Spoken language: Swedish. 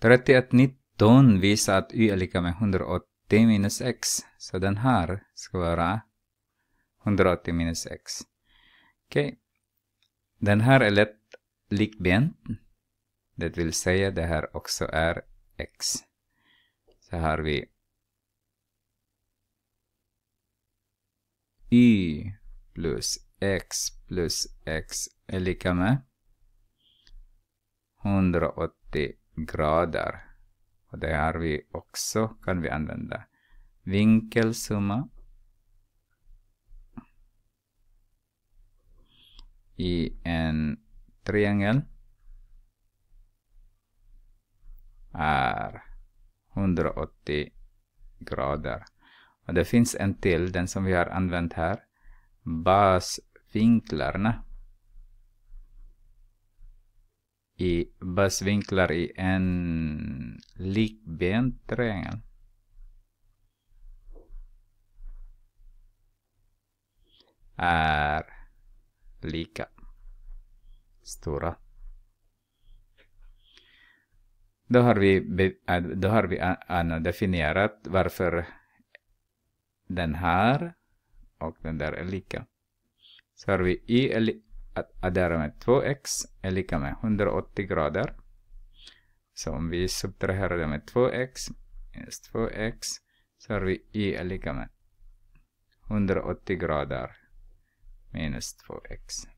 31.19 visar att y är lika med 180 minus x. Så den här ska vara 180 minus x. Okej. Okay. Den här är lätt likbent. Det vill säga det här också är x. Så har vi y plus x plus x är lika med 180 grader. Och det har vi också, kan vi använda vinkelsumma i en triangel är 180 grader. Och det finns en till, den som vi har använt här. Basvinklarna i basvinklar i en likbent triangel. Är lika stora. Då har vi, äh, då har vi äh, definierat varför den här och den där är lika. Så har vi i att addera med 2x är lika med 180 grader. Så om vi subtraherar det med 2x minus 2x så har vi i är lika med 180 grader minus 2x.